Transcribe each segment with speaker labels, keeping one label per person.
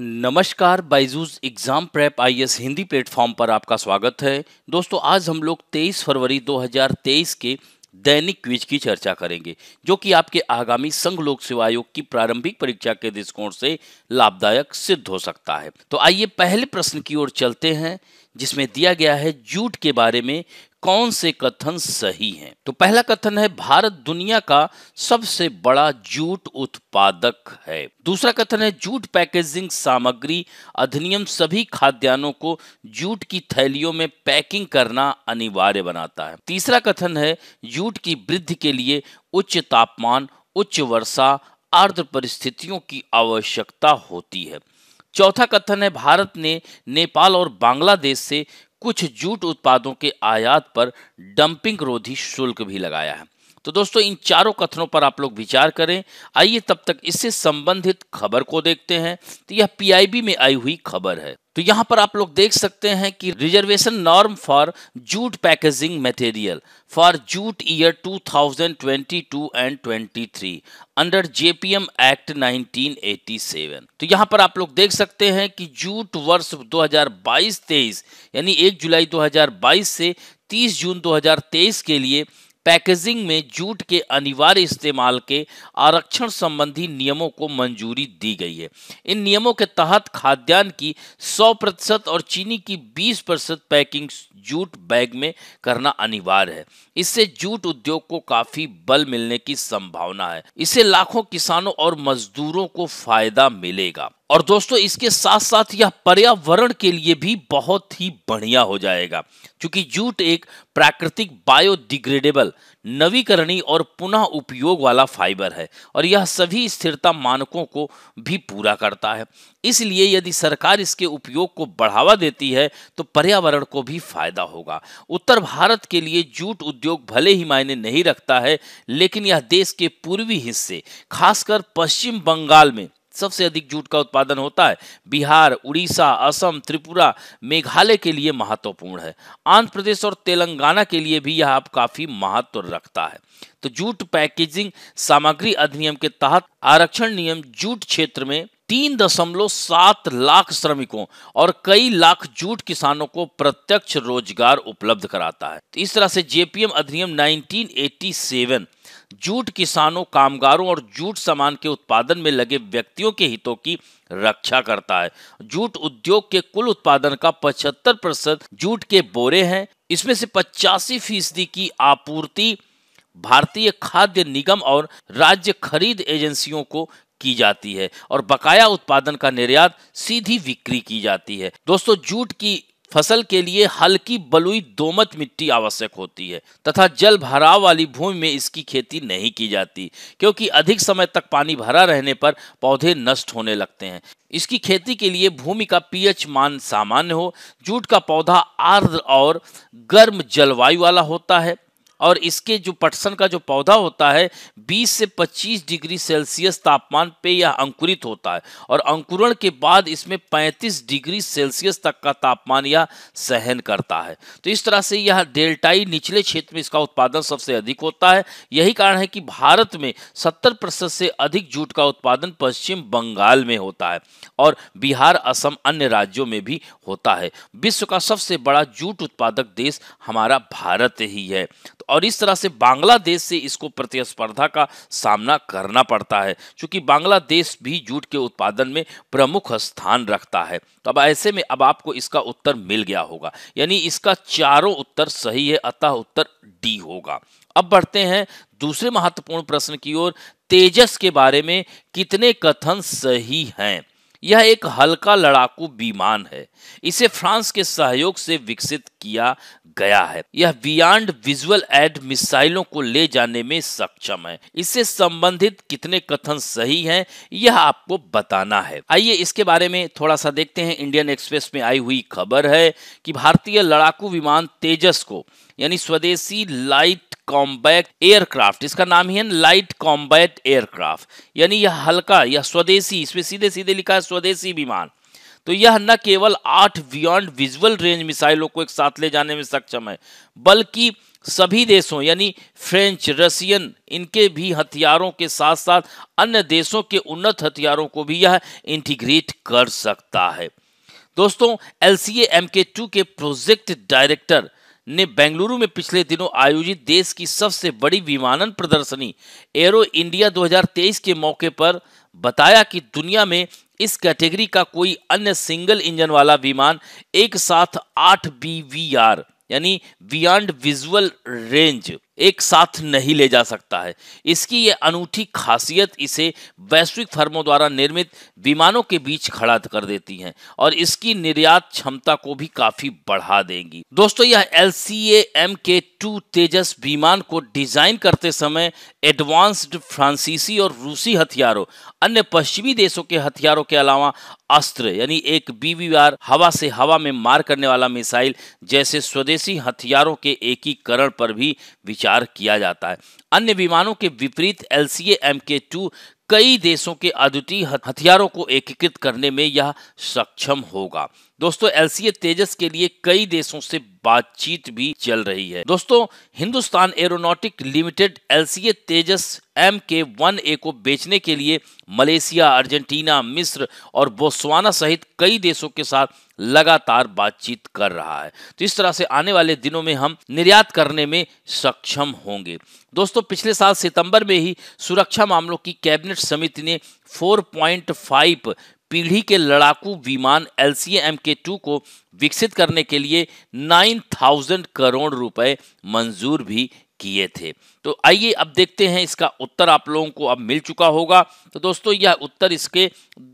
Speaker 1: नमस्कार Byju's exam prep IAS Hindi platform पर आपका स्वागत है दोस्तों आज हम लोग 23 फरवरी 2023 के दैनिक क्विज की चर्चा करेंगे जो कि आपके आगामी संघ लोक सेवा आयोग की प्रारंभिक परीक्षा के दृष्टिकोण से लाभदायक सिद्ध हो सकता है तो आइए पहले प्रश्न की ओर चलते हैं जिसमें दिया गया है जूट के बारे में कौन से कथन सही हैं तो पहला कथन है भारत दुनिया का सबसे बड़ा जूट उत्पादक है दूसरा कथन है जूट पैकेजिंग सामग्री अधिनियम सभी खाद्यान्नों को जूट की थैलियों में पैकिंग करना अनिवार्य बनाता है तीसरा कथन है जूट की वृद्धि के लिए उच्च तापमान उच्च वर्षा आर्द्र परिस्थितियों की आवश्यकता होती है चौथा कथन है भारत ने नेपाल और बांग्लादेश से कुछ जूट उत्पादों के आयात पर डंपिंग रोधी शुल्क भी लगाया है तो दोस्तों इन चारों कथनों पर आप लोग विचार करें आइए तब तक इससे संबंधित खबर को देखते हैं तो यह पीआईबी में आई हुई खबर है तो यहां पर आप लोग देख सकते हैं कि reservation norm for jute packaging material for jute year 2022 and 23 under JPM act 1987 तो यहां पर आप लोग देख सकते हैं कि जूट वर्ष 2022-23 यानी 1 जुलाई 2022 से 30 जून 2023 के लिए पैकेजिंग में जूट के अनिवार्य इस्तेमाल के आरक्षण संबंधी नियमों को मंजूरी दी गई है इन नियमों के तहत खाद्यान्न की 100 प्रतिशत और चीनी की 20 प्रतिशत पैकिंग जूट बैग में करना अनिवार्य है इससे जूट उद्योग को काफी बल मिलने की संभावना है इससे लाखों किसानों और मजदूरों को फायदा मिलेगा और दोस्तों इसके साथ साथ यह पर्यावरण के लिए भी बहुत ही बढ़िया हो जाएगा क्योंकि जूट एक प्राकृतिक बायोडिग्रेडेबल नवीकरणीय और पुनः उपयोग वाला फाइबर है और यह सभी स्थिरता मानकों को भी पूरा करता है इसलिए यदि सरकार इसके उपयोग को बढ़ावा देती है तो पर्यावरण को भी फायदा होगा उत्तर भारत के लिए जूट उद्योग भले ही मायने नहीं रखता है लेकिन यह देश के पूर्वी हिस्से खासकर पश्चिम बंगाल में सबसे अधिक जूट का उत्पादन होता है बिहार उड़ीसा असम त्रिपुरा मेघालय के लिए महत्वपूर्ण है आंध्र प्रदेश और तेलंगाना के लिए भी यह आप काफी महत्व रखता है तो जूट पैकेजिंग सामग्री अधिनियम के तहत आरक्षण नियम जूट क्षेत्र में तीन दशमलव सात लाख श्रमिकों और कई लाख जूट किसानों को प्रत्यक्ष रोजगार उपलब्ध कराता है तो इस तरह से जेपीएम अधिनियम 1987 जूट किसानों कामगारों और जूट सामान के उत्पादन में लगे व्यक्तियों के हितों की रक्षा करता है जूट उद्योग के कुल उत्पादन का 75 प्रतिशत जूट के बोरे हैं इसमें से पचासी फीसदी की आपूर्ति भारतीय खाद्य निगम और राज्य खरीद एजेंसियों को की जाती है और बकाया उत्पादन का निर्यात सीधी बिक्री की जाती है दोस्तों जूट की फसल के लिए हल्की बलुई दोमत मिट्टी आवश्यक होती है तथा जल भराव वाली भूमि में इसकी खेती नहीं की जाती क्योंकि अधिक समय तक पानी भरा रहने पर पौधे नष्ट होने लगते हैं इसकी खेती के लिए भूमि का पीएच मान सामान्य हो जूट का पौधा आर्द्र और गर्म जलवायु वाला होता है और इसके जो पटसन का जो पौधा होता है 20 से 25 डिग्री सेल्सियस तापमान पे यह अंकुरित होता है और अंकुरण के बाद इसमें 35 डिग्री सेल्सियस तक का तापमान यह सहन करता है तो इस तरह से यह डेल्टाई निचले क्षेत्र में इसका उत्पादन सबसे अधिक होता है यही कारण है कि भारत में सत्तर प्रतिशत से अधिक जूट का उत्पादन पश्चिम बंगाल में होता है और बिहार असम अन्य राज्यों में भी होता है विश्व का सबसे बड़ा जूट उत्पादक देश हमारा भारत ही है तो और इस तरह से बांग्लादेश से इसको प्रतिस्पर्धा का सामना करना पड़ता है क्योंकि बांग्लादेश भी जूट के उत्पादन में प्रमुख स्थान रखता है तो अब ऐसे में अब आपको इसका उत्तर मिल गया होगा यानी इसका चारों उत्तर सही है अतः उत्तर डी होगा अब बढ़ते हैं दूसरे महत्वपूर्ण प्रश्न की ओर तेजस के बारे में कितने कथन सही हैं यह एक हल्का लड़ाकू विमान है इसे फ्रांस के सहयोग से विकसित किया गया है यह बियॉन्ड विजुअल एड मिसाइलों को ले जाने में सक्षम है इससे संबंधित कितने कथन सही हैं यह आपको बताना है आइए इसके बारे में थोड़ा सा देखते हैं इंडियन एक्सप्रेस में आई हुई खबर है कि भारतीय लड़ाकू विमान तेजस को यानी स्वदेशी लाइट कॉम्बैट एयरक्राफ्ट इसका नाम ही है लाइट कॉम्बैट एयरक्राफ्ट यानी यह हल्का यह स्वदेशी इसमें सीधे सीधे लिखा है स्वदेशी विमान तो यह न केवल आठ बियॉन्ड विजुअल रेंज मिसाइलों को एक साथ ले जाने में सक्षम है बल्कि सभी देशों यानी फ्रेंच रशियन इनके भी हथियारों के साथ साथ अन्य देशों के उन्नत हथियारों को भी यह इंटीग्रेट कर सकता है दोस्तों एल सी एम के टू के प्रोजेक्ट डायरेक्टर ने बेंगलुरु में पिछले दिनों आयोजित देश की सबसे बड़ी विमानन प्रदर्शनी एरो इंडिया 2023 के मौके पर बताया कि दुनिया में इस कैटेगरी का कोई अन्य सिंगल इंजन वाला विमान एक साथ आठ बी वी आर यानी बियॉन्ड विजुअल रेंज एक साथ नहीं ले जा सकता है इसकी ये अनूठी खासियत इसे वैश्विक फर्मों द्वारा निर्मित विमानों के बीच खड़ा कर देती हैं और इसकी निर्यात क्षमता को भी काफी बढ़ा देंगी दोस्तों यह एल एम के टू तेजस विमान को डिजाइन करते समय एडवांस्ड फ्रांसीसी और रूसी हथियारों अन्य पश्चिमी देशों के हथियारों के अलावा अस्त्र यानी एक बीवीआर हवा से हवा में मार करने वाला मिसाइल जैसे स्वदेशी हथियारों के एकीकरण पर भी विचार विचार किया जाता है अन्य विमानों के विपरीत एल सी एम के टू कई देशों के अद्वितीय हथियारों को एकीकृत करने में यह सक्षम होगा दोस्तों एल तेजस के लिए कई देशों से बातचीत भी चल रही है दोस्तों Hindustan aeronautic limited L Tejas M K one A को बेचने के लिए मलेशिया अर्जेंटीना मिस्र और बोस्वाना सहित कई देशों के साथ लगातार बातचीत कर रहा है तो इस तरह से आने वाले दिनों में हम निर्यात करने में सक्षम होंगे दोस्तों पिछले साल सितंबर में ही सुरक्षा मामलों की कैबिनेट समिति ने 4.5 पीढ़ी के लड़ाकू विमान एल के टू को विकसित करने के लिए 9,000 करोड़ रुपए मंजूर भी किए थे तो आइए अब देखते हैं इसका उत्तर आप लोगों को अब मिल चुका होगा तो दोस्तों यह उत्तर इसके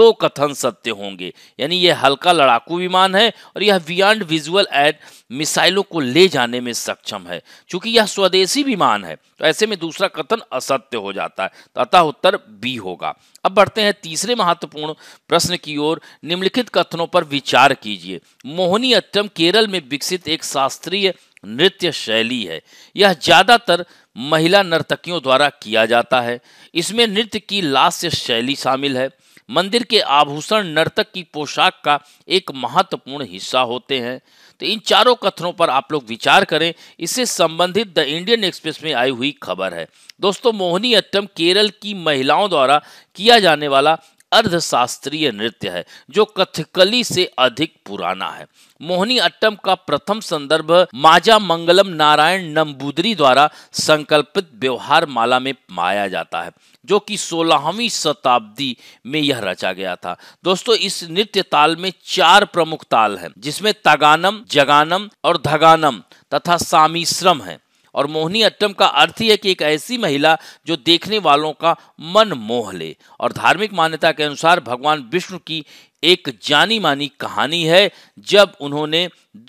Speaker 1: दो कथन सत्य होंगे यानी यह हल्का लड़ाकू विमान है और यह बियॉन्ड विजुअल एड मिसाइलों को ले जाने में सक्षम है चूंकि यह स्वदेशी विमान है तो ऐसे में दूसरा कथन असत्य हो जाता है तो अतः उत्तर बी होगा अब बढ़ते हैं तीसरे महत्वपूर्ण प्रश्न की ओर निम्नलिखित कथनों पर विचार कीजिए मोहनी अट्टम केरल में विकसित एक शास्त्रीय नृत्य शैली है यह ज़्यादातर महिला नर्तकियों द्वारा किया जाता है इसमें नृत्य की लास्य शैली शामिल है मंदिर के आभूषण नर्तक की पोशाक का एक महत्वपूर्ण हिस्सा होते हैं तो इन चारों कथनों पर आप लोग विचार करें इससे संबंधित द इंडियन एक्सप्रेस में आई हुई खबर है दोस्तों मोहनी अट्टम केरल की महिलाओं द्वारा किया जाने वाला अर्धशास्त्रीय नृत्य है जो कथकली से अधिक पुराना है मोहनी अट्टम का प्रथम संदर्भ माजा मंगलम नारायण नम्बुदरी द्वारा संकल्पित व्यवहार माला में पाया जाता है जो कि 16वीं शताब्दी में यह रचा गया था दोस्तों इस नृत्य ताल में चार प्रमुख ताल हैं जिसमें तगानम जगानम और धगानम तथा सामिश्रम है और मोहिनी अट्टम का अर्थ ही है कि एक ऐसी महिला जो देखने वालों का मन मोह ले और धार्मिक मान्यता के अनुसार भगवान विष्णु की एक जानी मानी कहानी है जब उन्होंने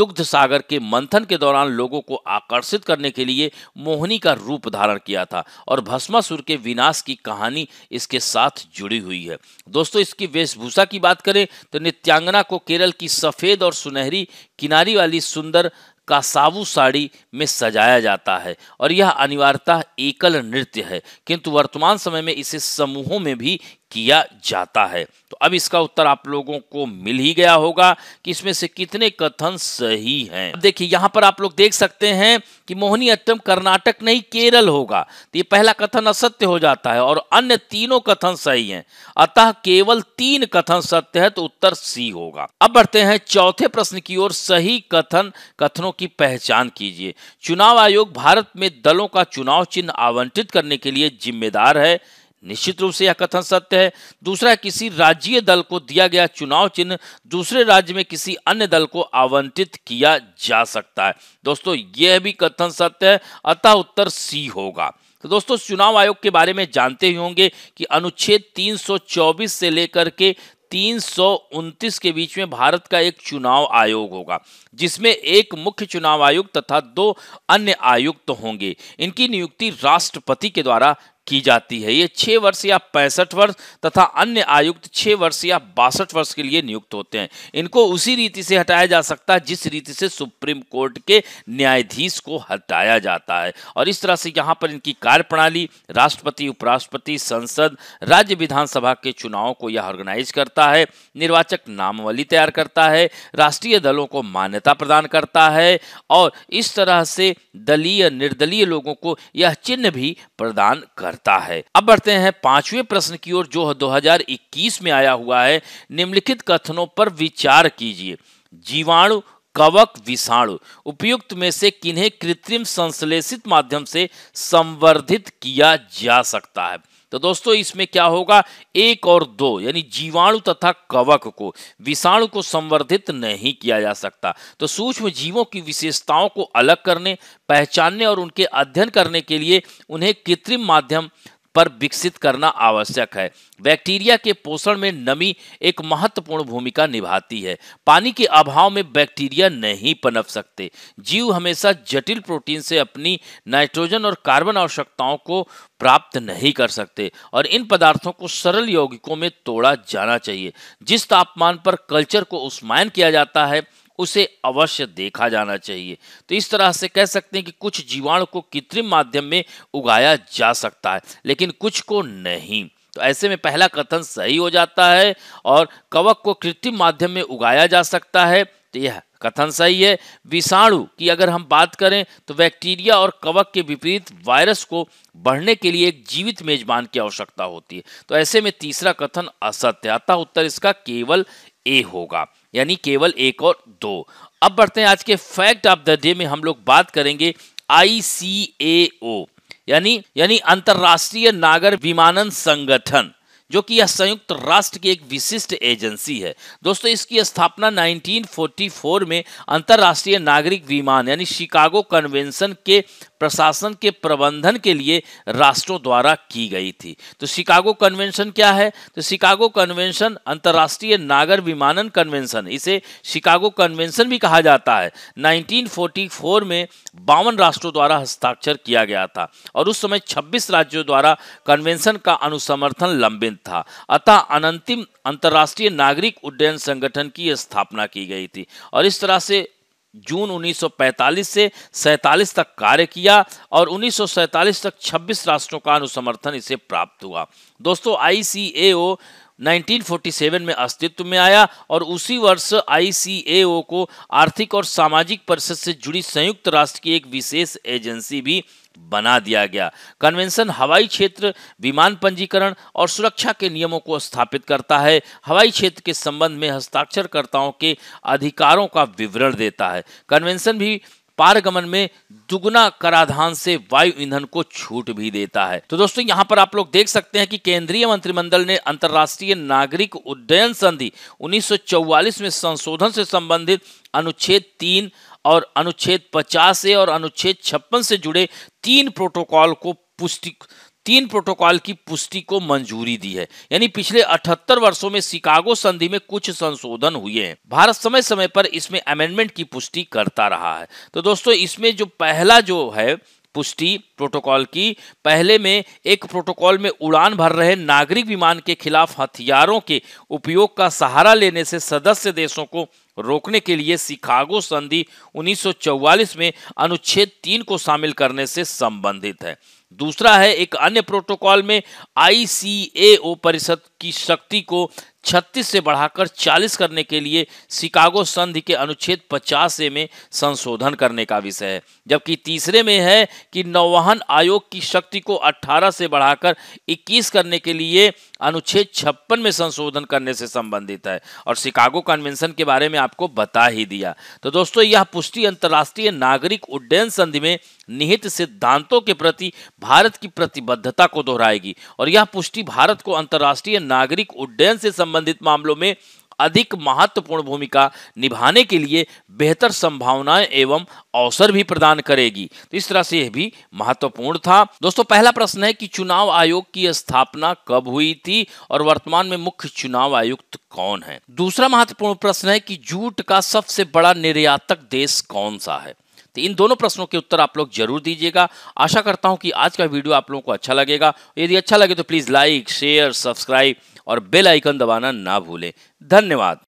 Speaker 1: दुग्ध सागर के मंथन के दौरान लोगों को आकर्षित करने के लिए मोहनी का रूप धारण किया था और भस्मासुर के विनाश की कहानी इसके साथ जुड़ी हुई है दोस्तों इसकी वेशभूषा की बात करें तो नित्यांगना को केरल की सफ़ेद और सुनहरी किनारी वाली सुंदर कासावू साड़ी में सजाया जाता है और यह अनिवार्यतः एकल नृत्य है किंतु वर्तमान समय में इसे समूहों में भी किया जाता है तो अब इसका उत्तर आप लोगों को मिल ही गया होगा कि इसमें से कितने कथन सही हैं देखिए यहां पर आप लोग देख सकते हैं कि मोहनी अट्टम कर्नाटक नहीं केरल होगा तो ये पहला कथन असत्य हो जाता है और अन्य तीनों कथन सही हैं अतः केवल तीन कथन सत्य है तो उत्तर सी होगा अब बढ़ते हैं चौथे प्रश्न की ओर सही कथन कथनों की पहचान कीजिए चुनाव आयोग भारत में दलों का चुनाव चिन्ह आवंटित करने के लिए जिम्मेदार है निश्चित रूप से यह कथन सत्य है दूसरा किसी राज्य दल को दिया गया चुनाव चिन्ह दूसरे राज्य में किसी अन्य दल को आवंटित किया जा सकता है दोस्तों यह भी कथन सत्य है अतः उत्तर सी होगा तो दोस्तों चुनाव आयोग के बारे में जानते ही होंगे कि अनुच्छेद 324 से लेकर के तीन के बीच में भारत का एक चुनाव आयोग होगा जिसमें एक मुख्य चुनाव आयुक्त तथा दो अन्य आयुक्त तो होंगे इनकी नियुक्ति राष्ट्रपति के द्वारा की जाती है ये छः वर्ष या पैंसठ वर्ष तथा अन्य आयुक्त छः वर्ष या बासठ वर्ष के लिए नियुक्त होते हैं इनको उसी रीति से हटाया जा सकता है जिस रीति से सुप्रीम कोर्ट के न्यायाधीश को हटाया जाता है और इस तरह से यहाँ पर इनकी कार्यप्रणाली राष्ट्रपति उपराष्ट्रपति संसद राज्य विधानसभा के चुनाव को यह ऑर्गेनाइज करता है निर्वाचक नामवली तैयार करता है राष्ट्रीय दलों को मान्यता प्रदान करता है और इस तरह से दलीय निर्दलीय लोगों को यह चिन्ह भी प्रदान कर करता है अब बढ़ते हैं पांचवें प्रश्न की ओर जो 2021 में आया हुआ है निम्नलिखित कथनों पर विचार कीजिए जीवाणु कवक विषाणु उपयुक्त में से किन्हें कृत्रिम संश्लेषित माध्यम से संवर्धित किया जा सकता है तो दोस्तों इसमें क्या होगा एक और दो यानी जीवाणु तथा कवक को विषाणु को संवर्धित नहीं किया जा सकता तो सूक्ष्म जीवों की विशेषताओं को अलग करने पहचानने और उनके अध्ययन करने के लिए उन्हें कृत्रिम माध्यम पर विकसित करना आवश्यक है बैक्टीरिया के पोषण में नमी एक महत्वपूर्ण भूमिका निभाती है पानी के अभाव में बैक्टीरिया नहीं पनप सकते जीव हमेशा जटिल प्रोटीन से अपनी नाइट्रोजन और कार्बन आवश्यकताओं को प्राप्त नहीं कर सकते और इन पदार्थों को सरल यौगिकों में तोड़ा जाना चाहिए जिस तापमान पर कल्चर को उस्मायन किया जाता है उसे अवश्य देखा जाना चाहिए तो इस तरह से कह सकते हैं कि कुछ जीवाणु को कृत्रिम माध्यम में उगाया जा सकता है लेकिन कुछ को नहीं तो ऐसे में पहला कथन सही हो जाता है और कवक को कृत्रिम माध्यम में उगाया जा सकता है तो यह कथन सही है विषाणु की अगर हम बात करें तो बैक्टीरिया और कवक के विपरीत वायरस को बढ़ने के लिए एक जीवित मेजबान की आवश्यकता होती है तो ऐसे में तीसरा कथन असत्य उत्तर इसका केवल ए होगा यानी केवल एक और दो अब बढ़ते हैं आज के फैक्ट ऑफ द डे में हम लोग बात करेंगे आईसीएओ यानी यानी अंतर्राष्ट्रीय नागर विमानन संगठन जो कि यह संयुक्त राष्ट्र की एक विशिष्ट एजेंसी है दोस्तों इसकी स्थापना 1944 में अंतर्राष्ट्रीय नागरिक विमान यानी शिकागो कन्वेंशन के प्रशासन के प्रबंधन के लिए राष्ट्रों द्वारा की गई थी तो शिकागो कन्वेंशन क्या है तो शिकागो कन्वेंशन अंतर्राष्ट्रीय नागर विमानन कन्वेंशन इसे शिकागो कन्वेंशन भी कहा जाता है 1944 में बावन राष्ट्रों द्वारा हस्ताक्षर किया गया था और उस समय 26 राज्यों द्वारा कन्वेंशन का अनुसमर्थन लंबित पर्यंत था अतः अनंतिम अंतर्राष्ट्रीय नागरिक उड्डयन संगठन की स्थापना की गई थी और इस तरह से जून 1945 से सैंतालीस तक कार्य किया और 1947 तक 26 राष्ट्रों का अनुसमर्थन इसे प्राप्त हुआ दोस्तों आई 1947 में अस्तित्व में आया और उसी वर्ष आई को आर्थिक और सामाजिक परिषद से जुड़ी संयुक्त राष्ट्र की एक विशेष एजेंसी भी बना दिया गया कन्वेंशन हवाई क्षेत्र विमान पंजीकरण और सुरक्षा के नियमों को स्थापित करता है हवाई क्षेत्र के संबंध में हस्ताक्षरकर्ताओं के अधिकारों का विवरण देता है कन्वेंशन भी पारगमन में दुगुना कराधान से वायु ईंधन को छूट भी देता है तो दोस्तों यहां पर आप लोग देख सकते हैं कि केंद्रीय मंत्रिमंडल ने अंतरराष्ट्रीय नागरिक उड्डयन संधि 1944 में संशोधन से संबंधित अनुच्छेद तीन और अनुच्छेद पचास से और अनुच्छेद छप्पन से जुड़े तीन प्रोटोकॉल को पुष्टि तीन प्रोटोकॉल की पुष्टि को मंजूरी दी है यानी पिछले 78 वर्षों में शिकागो संधि में कुछ संशोधन हुए हैं भारत समय समय पर इसमें अमेंडमेंट की पुष्टि करता रहा है तो दोस्तों इसमें जो पहला जो है पुष्टि प्रोटोकॉल की पहले में एक प्रोटोकॉल में उड़ान भर रहे नागरिक विमान के खिलाफ हथियारों के उपयोग का सहारा लेने से सदस्य देशों को रोकने के लिए शिकागो संधि 1944 में अनुच्छेद तीन को शामिल करने से संबंधित है दूसरा है एक अन्य प्रोटोकॉल में आईसीएओ परिषद की शक्ति को 36 से बढ़ाकर 40 करने के लिए शिकागो संधि के अनुच्छेद 50 ए में संशोधन करने का विषय है जबकि तीसरे में है कि नौवहन आयोग की शक्ति को 18 से बढ़ाकर 21 करने के लिए अनुच्छेद छप्पन में संशोधन करने से संबंधित है और शिकागो कन्वेंशन के बारे में आपको बता ही दिया तो दोस्तों यह पुष्टि अंतर्राष्ट्रीय नागरिक उड्डयन संधि में निहित सिद्धांतों के प्रति भारत की प्रतिबद्धता को दोहराएगी और यह पुष्टि भारत को अंतर्राष्ट्रीय नागरिक उड्डयन से संबंधित मामलों में अधिक महत्वपूर्ण भूमिका निभाने के लिए बेहतर संभावनाएं एवं अवसर भी प्रदान करेगी तो इस तरह से यह भी महत्वपूर्ण था दोस्तों पहला प्रश्न है कि चुनाव आयोग की स्थापना कब हुई थी और वर्तमान में मुख्य चुनाव आयुक्त कौन है दूसरा महत्वपूर्ण प्रश्न है कि जूट का सबसे बड़ा निर्यातक देश कौन सा है तो इन दोनों प्रश्नों के उत्तर आप लोग जरूर दीजिएगा आशा करता हूँ कि आज का वीडियो आप लोगों को अच्छा लगेगा यदि अच्छा लगे तो प्लीज़ लाइक शेयर सब्सक्राइब और बेल आइकन दबाना ना भूलें धन्यवाद